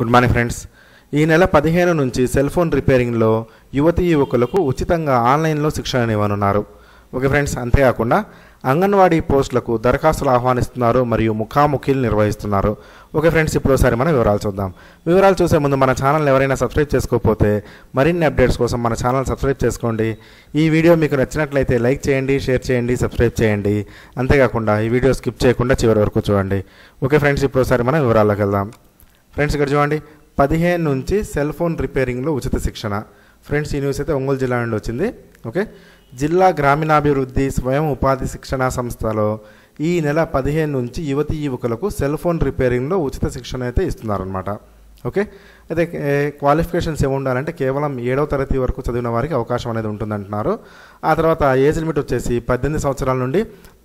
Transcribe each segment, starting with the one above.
good morning friends ఈ నెల పదిహేను నుంచి సెల్ ఫోన్ రిపేరింగ్లో యువతి యువకులకు ఉచితంగా ఆన్లైన్లో శిక్షణ ఇవ్వనున్నారు ఓకే ఫ్రెండ్స్ అంతేకాకుండా అంగన్వాడీ పోస్టులకు దరఖాస్తులు ఆహ్వానిస్తున్నారు మరియు ముఖాముఖిలు నిర్వహిస్తున్నారు ఓకే ఫ్రెండ్స్ ఇప్పుడు ఒకసారి మనం వివరాలు చూద్దాం వివరాలు చూసే ముందు మన ఛానల్ ఎవరైనా సబ్స్క్రైబ్ చేసుకోకపోతే మరిన్ని అప్డేట్స్ కోసం మన ఛానల్ సబ్స్క్రైబ్ చేసుకోండి ఈ వీడియో మీకు నచ్చినట్లయితే లైక్ చేయండి షేర్ చేయండి సబ్స్క్రైబ్ చేయండి అంతేకాకుండా ఈ వీడియో స్కిప్ చేయకుండా చివరి వరకు చూడండి ఓకే ఫ్రెండ్స్ ఇప్పుడు ఒకసారి మనం వివరాల్లోకి వెళ్దాం ఫ్రెండ్స్ ఇక్కడ చూడండి పదిహేను నుంచి సెల్ ఫోన్ రిపేరింగ్లో ఉచిత శిక్షణ ఫ్రెండ్స్ ఈ న్యూస్ అయితే ఒంగోలు జిల్లా నుండి వచ్చింది ఓకే జిల్లా గ్రామీణాభివృద్ధి స్వయం ఉపాధి శిక్షణా సంస్థలో ఈ నెల పదిహేను నుంచి యువతి యువకులకు సెల్ ఫోన్ రిపేరింగ్లో ఉచిత శిక్షణ అయితే ఇస్తున్నారనమాట ఓకే అయితే క్వాలిఫికేషన్స్ ఏమి ఉండాలంటే కేవలం ఏడవ తరగతి వరకు చదివిన వారికి అవకాశం అనేది ఉంటుందంటున్నారు ఆ తర్వాత ఏజ్ లిమిట్ వచ్చేసి పద్దెనిమిది సంవత్సరాల నుండి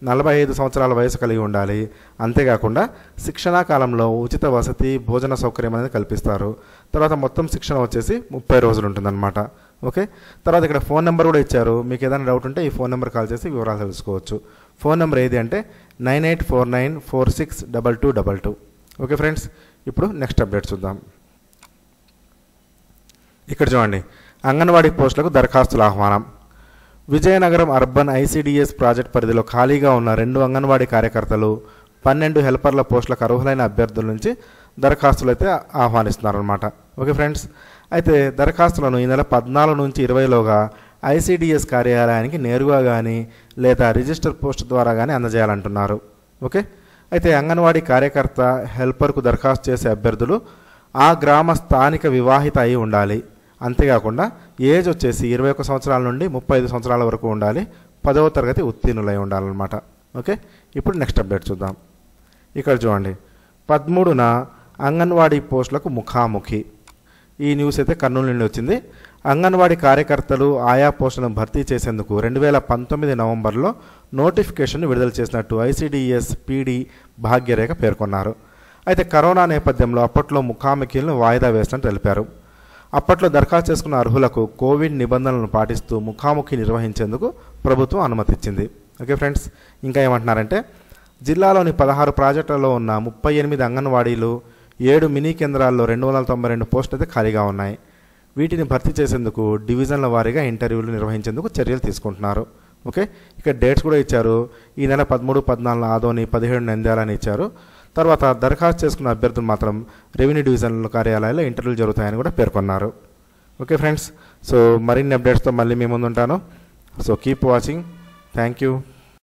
నలభై ఐదు సంవత్సరాల వయసు కలిగి ఉండాలి అంతేకాకుండా శిక్షణా కాలంలో ఉచిత వసతి భోజన సౌకర్యం అనేది కల్పిస్తారు తర్వాత మొత్తం శిక్షణ వచ్చేసి ముప్పై రోజులు ఉంటుందన్నమాట ఓకే తర్వాత ఇక్కడ ఫోన్ నెంబర్ కూడా ఇచ్చారు మీకు ఏదైనా డౌట్ ఉంటే ఈ ఫోన్ నెంబర్ కాల్ చేసి వివరాలు తెలుసుకోవచ్చు ఫోన్ నెంబర్ ఏది అంటే nine eight four nine four six double two double two okay friends ఇప్పుడు నెక్స్ట్ అప్డేట్ చూద్దాం ఇక్కడ చూడండి అంగన్వాడీ పోస్టులకు దరఖాస్తుల ఆహ్వానం విజయనగరం అర్బన్ ఐసీడీఎస్ ప్రాజెక్ట్ పరిధిలో ఖాళీగా ఉన్న రెండు అంగన్వాడీ కార్యకర్తలు పన్నెండు హెల్పర్ల పోస్టులకు అర్హులైన అభ్యర్థుల నుంచి దరఖాస్తులు అయితే ఆహ్వానిస్తున్నారనమాట ఓకే ఫ్రెండ్స్ అయితే దరఖాస్తులను ఈ నెల పద్నాలుగు నుంచి ఇరవైలోగా ఐసీడీఎస్ కార్యాలయానికి నేరుగా కానీ లేదా రిజిస్టర్ పోస్ట్ ద్వారా కానీ అందజేయాలంటున్నారు ఓకే అయితే అంగన్వాడీ కార్యకర్త హెల్పర్కు దరఖాస్తు చేసే అభ్యర్థులు ఆ గ్రామ స్థానిక వివాహిత అయి ఉండాలి అంతేకాకుండా ఏజ్ వచ్చేసి ఇరవై ఒక్క సంవత్సరాల నుండి ముప్పై ఐదు సంవత్సరాల వరకు ఉండాలి పదవ తరగతి ఉత్తీర్ణులై ఉండాలన్నమాట ఓకే ఇప్పుడు నెక్స్ట్ అప్డేట్ చూద్దాం ఇక్కడ చూడండి పదమూడున అంగన్వాడీ పోస్టులకు ముఖాముఖి ఈ న్యూస్ అయితే కర్నూలు నుండి వచ్చింది అంగన్వాడీ కార్యకర్తలు ఆయా పోస్టులను భర్తీ చేసేందుకు రెండు వేల పంతొమ్మిది నవంబర్లో నోటిఫికేషన్ను విడుదల చేసినట్టు ఐసీడీఎస్ పీడీ భాగ్యరేఖ పేర్కొన్నారు అయితే కరోనా నేపథ్యంలో అప్పట్లో ముఖాముఖీలను వాయిదా వేసినట్టు తెలిపారు అప్పట్లో దరఖాస్తు చేసుకున్న అర్హులకు కోవిడ్ నిబంధనలను పాటిస్తూ ముఖాముఖి నిర్వహించేందుకు ప్రభుత్వం అనుమతిచ్చింది ఓకే ఫ్రెండ్స్ ఇంకా ఏమంటున్నారంటే జిల్లాలోని పదహారు ప్రాజెక్టులలో ఉన్న ముప్పై ఎనిమిది అంగన్వాడీలు ఏడు మినీ కేంద్రాల్లో రెండు వందల తొంభై రెండు పోస్టులు అయితే ఖాళీగా ఉన్నాయి వీటిని భర్తీ చేసేందుకు డివిజన్ల వారీగా ఇంటర్వ్యూలు నిర్వహించేందుకు చర్యలు తీసుకుంటున్నారు ఓకే ఇక డేట్స్ కూడా ఇచ్చారు ఈ నెల పదమూడు పద్నాలుగు ఆదోని పదిహేడు నంద్యాలని ఇచ్చారు తర్వాత దరఖాస్తు చేసుకున్న అభ్యర్థులు మాత్రం రెవెన్యూ డివిజన్ కార్యాలయాల్లో ఇంటర్వ్యూలు జరుగుతాయని కూడా పేర్కొన్నారు ఓకే ఫ్రెండ్స్ సో మరిన్ని అప్డేట్స్తో మళ్ళీ మేము ముందుంటాను so keep watching thank you